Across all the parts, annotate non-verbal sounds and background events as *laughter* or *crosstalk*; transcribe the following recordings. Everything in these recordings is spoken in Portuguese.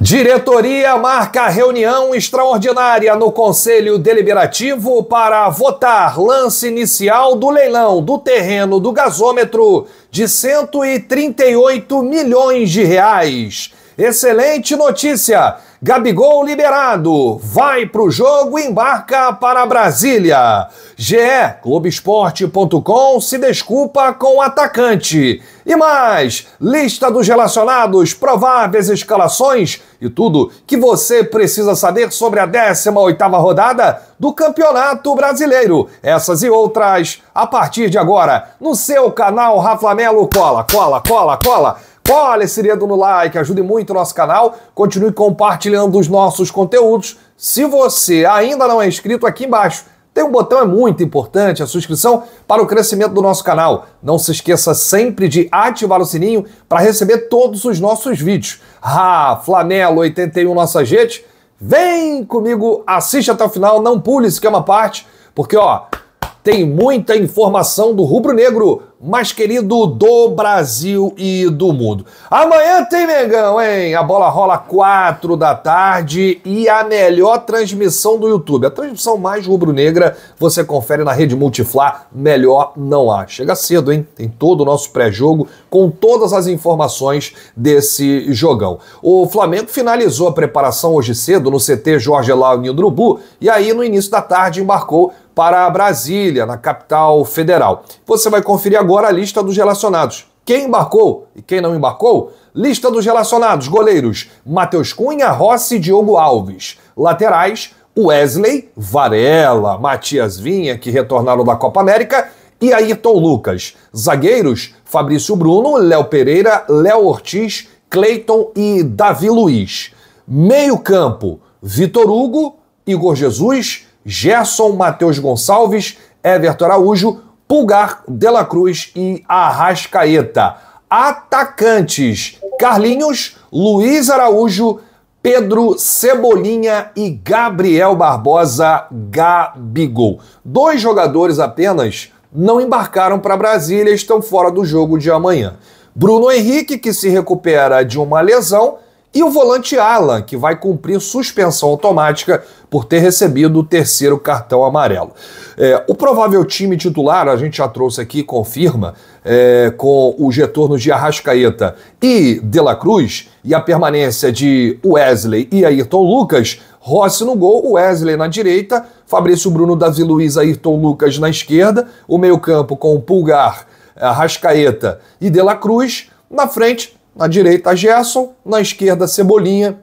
Diretoria marca reunião extraordinária no Conselho Deliberativo para votar lance inicial do leilão do terreno do gasômetro de 138 milhões de reais. Excelente notícia! Gabigol liberado, vai pro jogo e embarca para Brasília. GE, Globoesporte.com se desculpa com o atacante. E mais, lista dos relacionados, prováveis escalações e tudo que você precisa saber sobre a 18ª rodada do Campeonato Brasileiro. Essas e outras a partir de agora no seu canal Rafa Melo Cola, cola, cola, cola Olha, Fortalece no like, ajude muito o nosso canal, continue compartilhando os nossos conteúdos. Se você ainda não é inscrito, aqui embaixo tem um botão é muito importante, a sua inscrição para o crescimento do nosso canal. Não se esqueça sempre de ativar o sininho para receber todos os nossos vídeos. Ah, Flanelo 81 nossa gente, vem comigo, assiste até o final, não pule, isso que é uma parte, porque ó, tem muita informação do rubro-negro mais querido do Brasil e do mundo. Amanhã tem Mengão, hein? A bola rola 4 da tarde e a melhor transmissão do YouTube. A transmissão mais rubro-negra você confere na rede Multiflá, melhor não há. Chega cedo, hein? Tem todo o nosso pré-jogo com todas as informações desse jogão. O Flamengo finalizou a preparação hoje cedo no CT Jorge Launil do Urubu e aí no início da tarde embarcou para Brasília, na capital federal. Você vai conferir agora a lista dos relacionados. Quem embarcou e quem não embarcou? Lista dos relacionados: goleiros Matheus Cunha, Rossi e Diogo Alves. Laterais: Wesley, Varela, Matias Vinha, que retornaram da Copa América, e Ayrton Lucas. Zagueiros: Fabrício Bruno, Léo Pereira, Léo Ortiz, Cleiton e Davi Luiz. Meio-campo: Vitor Hugo, Igor Jesus, Gerson, Matheus Gonçalves, Everton Araújo, Pulgar, Dela Cruz e Arrascaeta. Atacantes: Carlinhos, Luiz Araújo, Pedro Cebolinha e Gabriel Barbosa Gabigol. Dois jogadores apenas não embarcaram para Brasília e estão fora do jogo de amanhã. Bruno Henrique, que se recupera de uma lesão, e o volante Alan, que vai cumprir suspensão automática por ter recebido o terceiro cartão amarelo. É, o provável time titular, a gente já trouxe aqui, confirma, é, com os retornos de Arrascaeta e De La Cruz e a permanência de Wesley e Ayrton Lucas, Rossi no gol, Wesley na direita, Fabrício Bruno, Davi Luiz, Ayrton Lucas na esquerda, o meio-campo com o Pulgar, Arrascaeta e De La Cruz, na frente na direita, Gerson. Na esquerda, Cebolinha.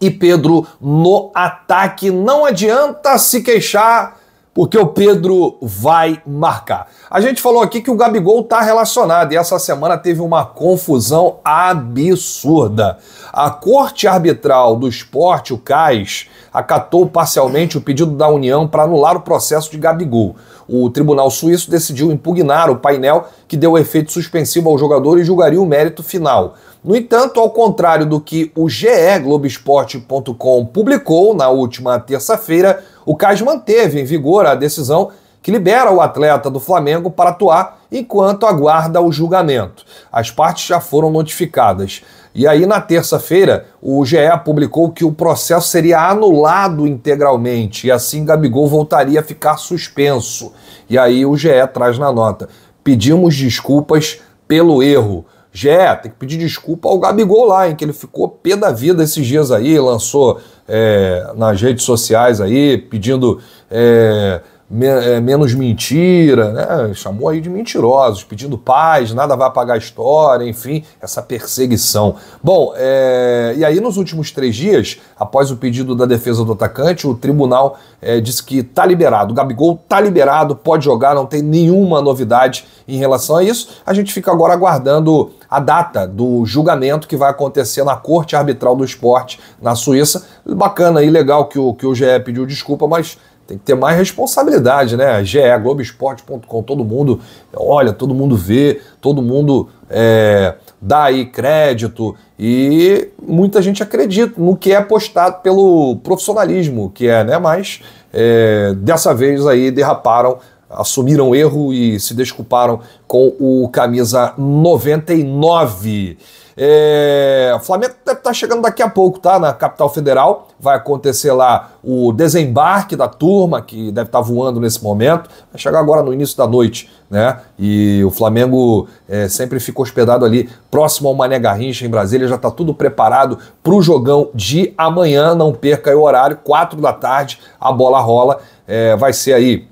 E Pedro no ataque. Não adianta se queixar, porque o Pedro vai marcar. A gente falou aqui que o Gabigol está relacionado e essa semana teve uma confusão absurda. A corte arbitral do esporte, o Caes acatou parcialmente o pedido da União para anular o processo de Gabigol o tribunal suíço decidiu impugnar o painel que deu efeito suspensivo ao jogador e julgaria o mérito final. No entanto, ao contrário do que o GE Globoesporte.com publicou na última terça-feira, o CAS manteve em vigor a decisão que libera o atleta do Flamengo para atuar enquanto aguarda o julgamento. As partes já foram notificadas. E aí, na terça-feira, o GE publicou que o processo seria anulado integralmente e assim Gabigol voltaria a ficar suspenso. E aí o GE traz na nota: pedimos desculpas pelo erro. GE, tem que pedir desculpa ao Gabigol lá, em que ele ficou pé da vida esses dias aí, lançou é, nas redes sociais aí, pedindo é, me, é, menos mentira, né? chamou aí de mentirosos, pedindo paz, nada vai apagar a história, enfim, essa perseguição. Bom, é, e aí nos últimos três dias, após o pedido da defesa do atacante, o tribunal é, disse que tá liberado, o Gabigol tá liberado, pode jogar, não tem nenhuma novidade em relação a isso. A gente fica agora aguardando a data do julgamento que vai acontecer na Corte Arbitral do Esporte na Suíça. Bacana e legal que o, que o GE pediu desculpa, mas tem que ter mais responsabilidade, né? GE, Globoesporte.com, todo mundo olha, todo mundo vê, todo mundo é, dá aí crédito e muita gente acredita no que é postado pelo profissionalismo, que é, né? Mas é, dessa vez aí derraparam, assumiram erro e se desculparam com o camisa 99. É, o Flamengo deve estar tá chegando daqui a pouco, tá? Na capital federal. Vai acontecer lá o desembarque da turma, que deve estar tá voando nesse momento. Vai chegar agora no início da noite, né? E o Flamengo é, sempre fica hospedado ali próximo ao Mané Garrincha, em Brasília. Já está tudo preparado para o jogão de amanhã. Não perca o horário, quatro da tarde, a bola rola. É, vai ser aí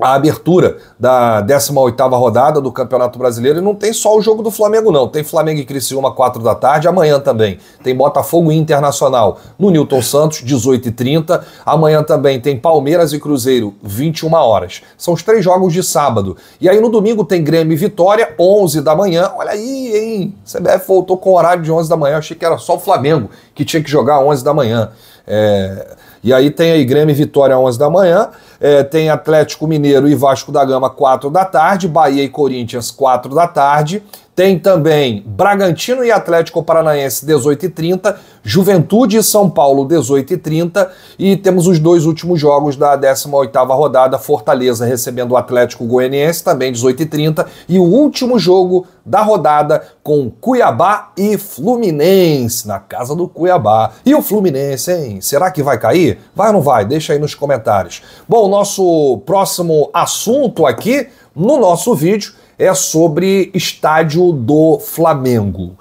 a abertura da 18ª rodada do Campeonato Brasileiro e não tem só o jogo do Flamengo não, tem Flamengo e Criciúma 4 da tarde, amanhã também tem Botafogo e Internacional no Newton Santos, 18h30, amanhã também tem Palmeiras e Cruzeiro, 21 horas. São os três jogos de sábado. E aí no domingo tem Grêmio e Vitória, 11 da manhã, olha aí, hein, CBF voltou com o horário de 11 da manhã, Eu achei que era só o Flamengo que tinha que jogar 11 da manhã. É... E aí tem aí Grêmio e Vitória, 11 da manhã, é, tem Atlético Mineiro e Vasco da Gama, 4 da tarde, Bahia e Corinthians, 4 da tarde, tem também Bragantino e Atlético Paranaense, 18 h 30, Juventude e São Paulo, 18 e 30, e temos os dois últimos jogos da 18ª rodada, Fortaleza recebendo o Atlético Goianiense, também 18 h 30, e o último jogo da rodada com Cuiabá e Fluminense, na casa do Cuiabá. E o Fluminense, hein? Será que vai cair? Vai ou não vai? Deixa aí nos comentários. Bom, nosso próximo assunto aqui no nosso vídeo é sobre estádio do Flamengo.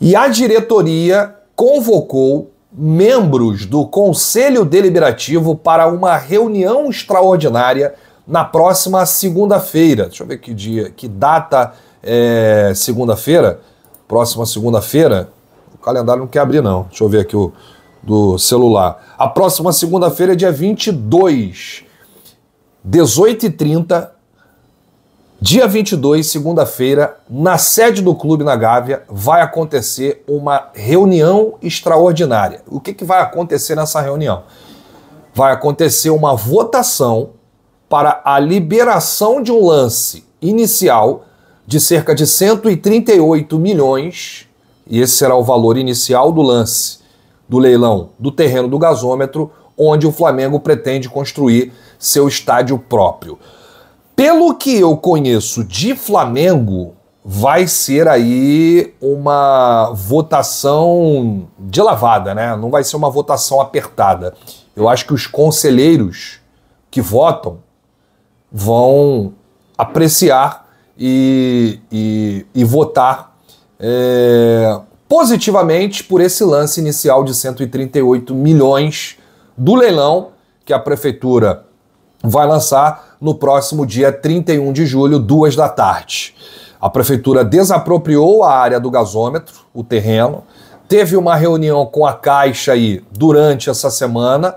E a diretoria convocou membros do Conselho Deliberativo para uma reunião extraordinária na próxima segunda-feira. Deixa eu ver que dia, que data é segunda-feira. Próxima segunda-feira. O calendário não quer abrir, não. Deixa eu ver aqui o do celular. A próxima segunda-feira é dia 22, 18h30, Dia 22, segunda-feira, na sede do clube na Gávea, vai acontecer uma reunião extraordinária. O que, que vai acontecer nessa reunião? Vai acontecer uma votação para a liberação de um lance inicial de cerca de 138 milhões, e esse será o valor inicial do lance do leilão do terreno do gasômetro, onde o Flamengo pretende construir seu estádio próprio. Pelo que eu conheço de Flamengo, vai ser aí uma votação de lavada, né? Não vai ser uma votação apertada. Eu acho que os conselheiros que votam vão apreciar e, e, e votar é, positivamente por esse lance inicial de 138 milhões do leilão que a prefeitura vai lançar no próximo dia 31 de julho, duas da tarde. A prefeitura desapropriou a área do gasômetro, o terreno, teve uma reunião com a Caixa aí durante essa semana.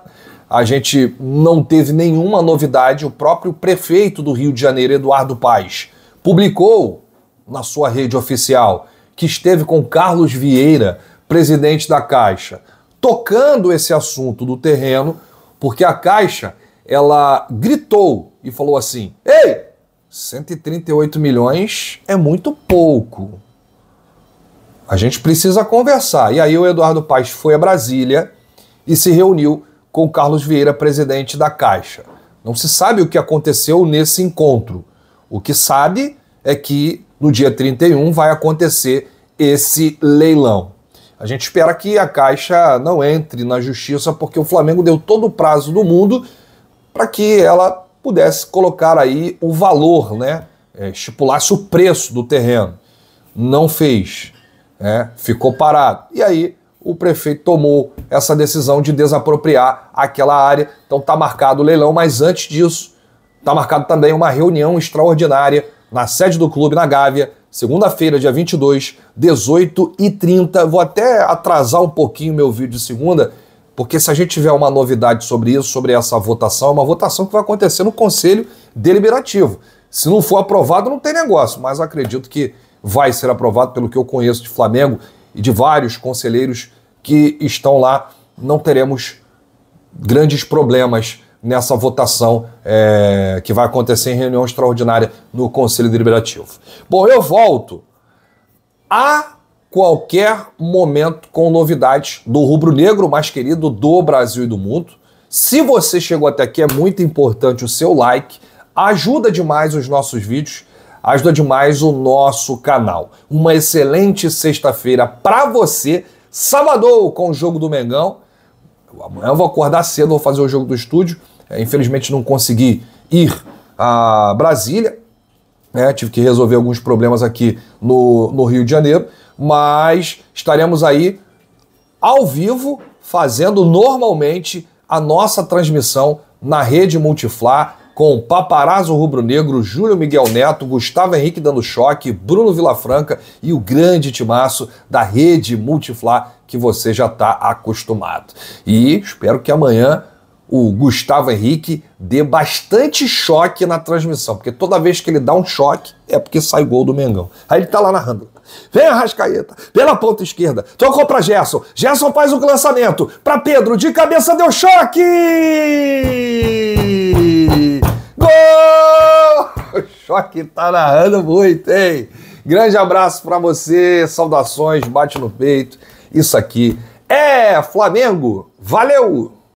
A gente não teve nenhuma novidade. O próprio prefeito do Rio de Janeiro, Eduardo Paes, publicou na sua rede oficial que esteve com Carlos Vieira, presidente da Caixa, tocando esse assunto do terreno, porque a Caixa ela gritou e falou assim: Ei, 138 milhões é muito pouco. A gente precisa conversar. E aí o Eduardo Paes foi a Brasília e se reuniu com Carlos Vieira, presidente da Caixa. Não se sabe o que aconteceu nesse encontro. O que sabe é que no dia 31 vai acontecer esse leilão. A gente espera que a Caixa não entre na justiça porque o Flamengo deu todo o prazo do mundo para que ela pudesse colocar aí o valor, né? É, estipulasse o preço do terreno. Não fez, né? ficou parado. E aí o prefeito tomou essa decisão de desapropriar aquela área. Então está marcado o leilão, mas antes disso, está marcado também uma reunião extraordinária na sede do clube, na Gávea, segunda-feira, dia 22, 18 e 30. Vou até atrasar um pouquinho meu vídeo de segunda, porque se a gente tiver uma novidade sobre isso, sobre essa votação, é uma votação que vai acontecer no Conselho Deliberativo. Se não for aprovado, não tem negócio, mas acredito que vai ser aprovado, pelo que eu conheço de Flamengo e de vários conselheiros que estão lá. Não teremos grandes problemas nessa votação é, que vai acontecer em reunião extraordinária no Conselho Deliberativo. Bom, eu volto a qualquer momento com novidades do rubro-negro mais querido do Brasil e do mundo. Se você chegou até aqui, é muito importante o seu like, ajuda demais os nossos vídeos, ajuda demais o nosso canal. Uma excelente sexta-feira para você. Sábado com o jogo do Mengão. Amanhã eu vou acordar cedo, vou fazer o jogo do estúdio. É, infelizmente não consegui ir a Brasília. Né? tive que resolver alguns problemas aqui no, no Rio de Janeiro, mas estaremos aí ao vivo fazendo normalmente a nossa transmissão na rede Multiflá com Paparazzo Rubro Negro, Júlio Miguel Neto, Gustavo Henrique dando choque, Bruno Vilafranca e o grande timaço da rede Multiflá que você já está acostumado. E espero que amanhã o Gustavo Henrique dê bastante choque na transmissão, porque toda vez que ele dá um choque é porque sai gol do Mengão. Aí ele tá lá narrando. Vem a Rascaeta, pela ponta esquerda, tocou para Gerson. Gerson faz o lançamento para Pedro, de cabeça deu choque! Gol! O *laughs* choque tá narrando muito, hein? Grande abraço para você, saudações, bate no peito. Isso aqui é Flamengo. Valeu!